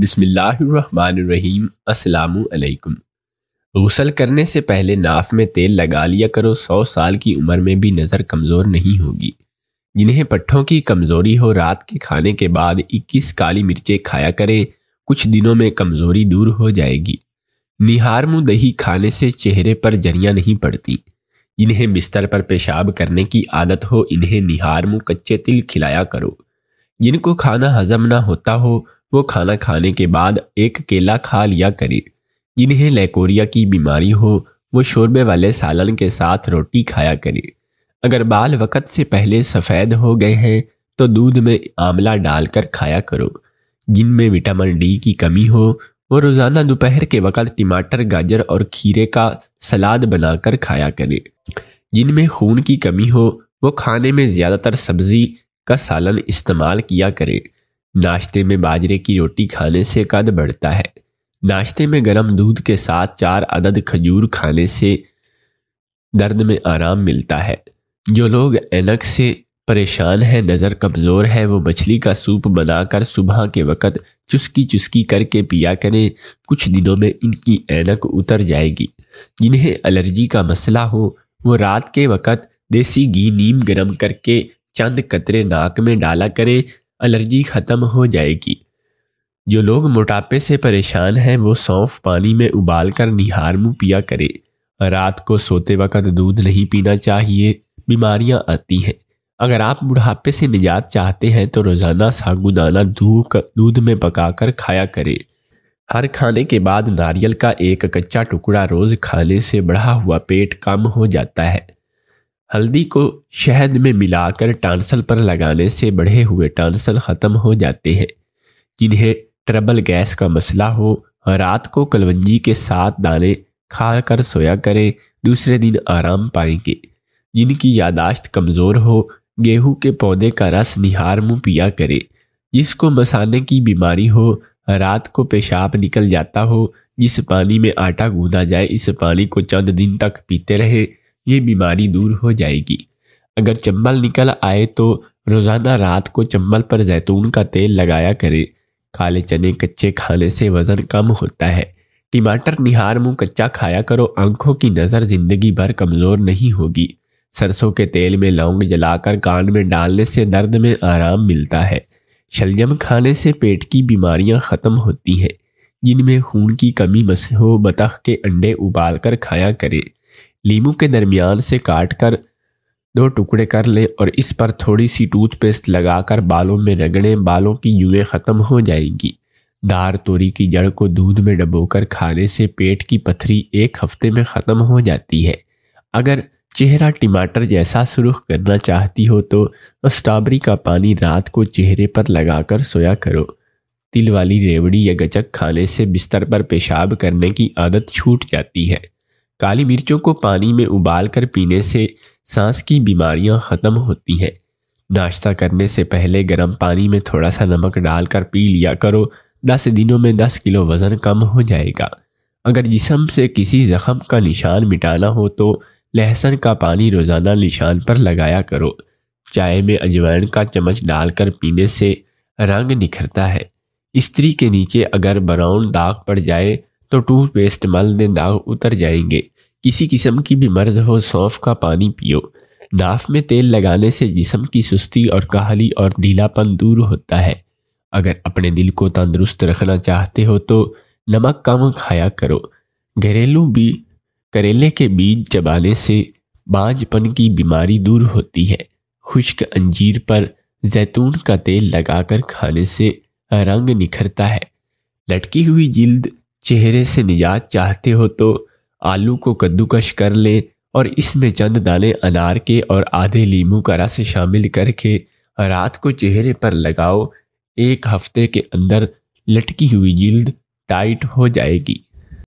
बिसमीम् अलैक्म गसल करने से पहले नाफ में तेल लगा लिया करो सौ साल की उम्र में भी नज़र कमज़ोर नहीं होगी जिन्हें पट्ठों की कमज़ोरी हो रात के खाने के बाद 21 काली मिर्चें खाया करें कुछ दिनों में कमज़ोरी दूर हो जाएगी निहार मुँह दही खाने से चेहरे पर जरियाँ नहीं पड़ती जिन्हें बिस्तर पर पेशाब करने की आदत हो इन्हें निहार मुँह कच्चे तिल खिलाया करो जिनको खाना हजम ना होता हो वो खाना खाने के बाद एक केला खा लिया करे जिन्हें लेकोरिया की बीमारी हो वो शोरबे वाले सालन के साथ रोटी खाया करे अगर बाल वक़्त से पहले सफ़ेद हो गए हैं तो दूध में आंवला डालकर खाया करो जिनमें विटामिन डी की कमी हो वो रोज़ाना दोपहर के वक़्त टमाटर गाजर और खीरे का सलाद बनाकर खाया करें जिनमें खून की कमी हो वो खाने में ज़्यादातर सब्ज़ी का सालन इस्तेमाल किया करें नाश्ते में बाजरे की रोटी खाने से कद बढ़ता है नाश्ते में गर्म दूध के साथ चार अदद खजूर खाने से दर्द में आराम मिलता है जो लोग एनक से परेशान है नज़र कमज़ोर है वो मछली का सूप बनाकर सुबह के वक़्त चुस्की चुस्की करके पिया करें कुछ दिनों में इनकी एनक उतर जाएगी जिन्हें एलर्जी का मसला हो वो रात के वक़्त देसी घी नीम गरम करके चंद कतरे नाक में डाला करें एलर्जी ख़त्म हो जाएगी जो लोग मोटापे से परेशान हैं वो सौंफ पानी में उबाल कर निहार मुँह पिया करें रात को सोते वक्त दूध नहीं पीना चाहिए बीमारियां आती हैं अगर आप बुढ़ापे से निजात चाहते हैं तो रोज़ाना सागुदाना दूध दूध में पकाकर खाया करें हर खाने के बाद नारियल का एक कच्चा टुकड़ा रोज़ खाने से बढ़ा हुआ पेट कम हो जाता है हल्दी को शहद में मिलाकर टांसल पर लगाने से बढ़े हुए टांसल ख़त्म हो जाते हैं जिन्हें ट्रबल गैस का मसला हो रात को कलवंजी के साथ दाने खा कर सोया करें दूसरे दिन आराम पाएंगे जिनकी यादाश्त कमज़ोर हो गेहूं के पौधे का रस निहार मुँह पिया करें जिसको मसाने की बीमारी हो रात को पेशाब निकल जाता हो जिस पानी में आटा गूंदा जाए इस पानी को चंद दिन तक पीते रहे ये बीमारी दूर हो जाएगी अगर चम्बल निकल आए तो रोज़ाना रात को चम्बल पर जैतून का तेल लगाया करें काले चने कच्चे खाने से वज़न कम होता है टमाटर निहार मुंह कच्चा खाया करो आंखों की नज़र ज़िंदगी भर कमज़ोर नहीं होगी सरसों के तेल में लौंग जलाकर कान में डालने से दर्द में आराम मिलता है शलजम खाने से पेट की बीमारियां ख़त्म होती हैं जिनमें खून की कमी हो बतख के अंडे उबाल कर खाया करें लीमू के दरमियान से काट कर दो टुकड़े कर लें और इस पर थोड़ी सी टूथपेस्ट लगाकर बालों में रगड़ें बालों की यूँ ख़त्म हो जाएंगी दार तोरी की जड़ को दूध में डबोकर खाने से पेट की पथरी एक हफ्ते में ख़त्म हो जाती है अगर चेहरा टमाटर जैसा सुरुख करना चाहती हो तो स्ट्रॉबेरी का पानी रात को चेहरे पर लगाकर सोया करो तिल वाली रेवड़ी या गचक खाने से बिस्तर पर पेशाब करने की आदत छूट जाती है काली मिर्चों को पानी में उबाल कर पीने से सांस की बीमारियां ख़त्म होती हैं नाश्ता करने से पहले गर्म पानी में थोड़ा सा नमक डालकर पी लिया करो दस दिनों में दस किलो वज़न कम हो जाएगा अगर जिसम से किसी जख्म का निशान मिटाना हो तो लहसन का पानी रोज़ाना निशान पर लगाया करो चाय में अजवाइन का चम्मच डालकर पीने से रंग निखरता है स्त्री के नीचे अगर ब्राउन दाग पड़ जाए तो टूथपेस्ट मल दें दाग उतर जाएंगे किसी किस्म की भी मर्ज हो सौंफ का पानी पियो नाफ में तेल लगाने से जिसम की सुस्ती और काहली और ढीलापन दूर होता है अगर अपने दिल को तंदुरुस्त रखना चाहते हो तो नमक कम खाया करो घरेलू भी करेले के बीज चबाने से बाजपन की बीमारी दूर होती है खुश्क अंजीर पर जैतून का तेल लगाकर खाने से रंग निखरता है लटकी हुई जिल्द चेहरे से निजात चाहते हो तो आलू को कद्दूकश कर लें और इसमें चंद दाने अनार के और आधे लीमू का रस शामिल करके रात को चेहरे पर लगाओ एक हफ्ते के अंदर लटकी हुई जिल्द टाइट हो जाएगी